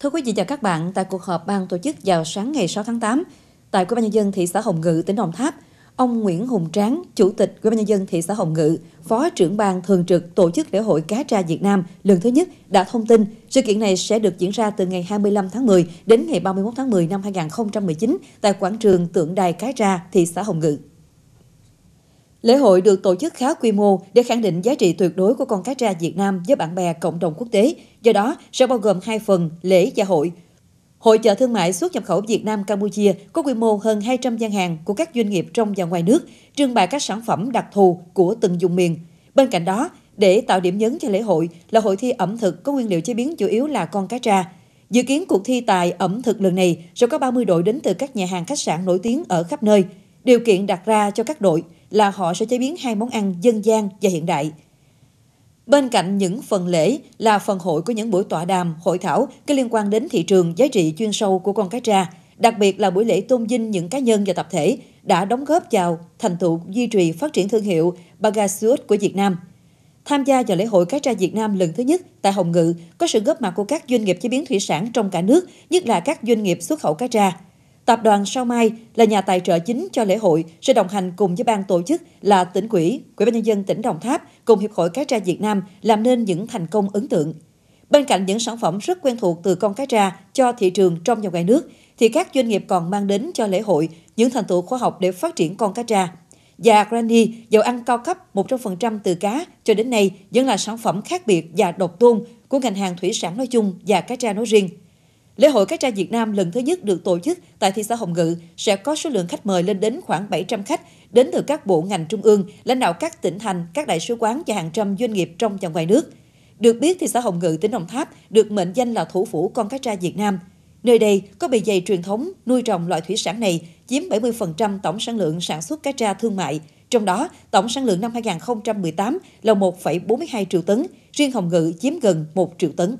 Thưa quý vị và các bạn, tại cuộc họp ban tổ chức vào sáng ngày 6 tháng 8 tại Ủy ban nhân dân thị xã Hồng Ngự, tỉnh Đồng Tháp, ông Nguyễn Hùng Tráng, Chủ tịch Ủy ban nhân dân thị xã Hồng Ngự, Phó trưởng ban thường trực tổ chức lễ hội cá tra Việt Nam lần thứ nhất đã thông tin sự kiện này sẽ được diễn ra từ ngày 25 tháng 10 đến ngày 31 tháng 10 năm 2019 tại quảng trường Tượng Đài Cá Tra, thị xã Hồng Ngự. Lễ hội được tổ chức khá quy mô để khẳng định giá trị tuyệt đối của con cá tra Việt Nam với bạn bè cộng đồng quốc tế, do đó sẽ bao gồm hai phần lễ và hội. Hội chợ thương mại xuất nhập khẩu Việt Nam Campuchia có quy mô hơn 200 gian hàng của các doanh nghiệp trong và ngoài nước, trưng bày các sản phẩm đặc thù của từng vùng miền. Bên cạnh đó, để tạo điểm nhấn cho lễ hội là hội thi ẩm thực có nguyên liệu chế biến chủ yếu là con cá tra. Dự kiến cuộc thi tài ẩm thực lần này sẽ có 30 đội đến từ các nhà hàng khách sạn nổi tiếng ở khắp nơi. Điều kiện đặt ra cho các đội – là họ sẽ chế biến hai món ăn dân gian và hiện đại. Bên cạnh những phần lễ là phần hội của những buổi tọa đàm, hội thảo có liên quan đến thị trường giá trị chuyên sâu của con cá tra, đặc biệt là buổi lễ tôn vinh những cá nhân và tập thể đã đóng góp vào thành tựu duy trì phát triển thương hiệu Bagasuot của Việt Nam. Tham gia vào lễ hội cá tra Việt Nam lần thứ nhất tại Hồng Ngự có sự góp mặt của các doanh nghiệp chế biến thủy sản trong cả nước, nhất là các doanh nghiệp xuất khẩu cá tra. Tập đoàn Sao Mai là nhà tài trợ chính cho lễ hội, sẽ đồng hành cùng với ban tổ chức là tỉnh quỹ, Quỹ ban nhân dân tỉnh Đồng Tháp cùng Hiệp hội Cá tra Việt Nam làm nên những thành công ấn tượng. Bên cạnh những sản phẩm rất quen thuộc từ con cá tra cho thị trường trong và ngoài nước, thì các doanh nghiệp còn mang đến cho lễ hội những thành tựu khoa học để phát triển con cá tra. Và Granny, dầu ăn cao cấp 100% từ cá cho đến nay vẫn là sản phẩm khác biệt và độc tôn của ngành hàng thủy sản nói chung và cá tra nói riêng. Lễ hội Cá tra Việt Nam lần thứ nhất được tổ chức tại thị xã Hồng Ngự sẽ có số lượng khách mời lên đến khoảng 700 khách đến từ các bộ ngành trung ương, lãnh đạo các tỉnh thành, các đại sứ quán và hàng trăm doanh nghiệp trong và ngoài nước. Được biết, thị xã Hồng Ngự, tỉnh Đồng Tháp được mệnh danh là thủ phủ con cá tra Việt Nam. Nơi đây có bề dày truyền thống nuôi trồng loại thủy sản này chiếm 70% tổng sản lượng sản xuất cá tra thương mại. Trong đó, tổng sản lượng năm 2018 là 1,42 triệu tấn, riêng Hồng Ngự chiếm gần 1 triệu tấn.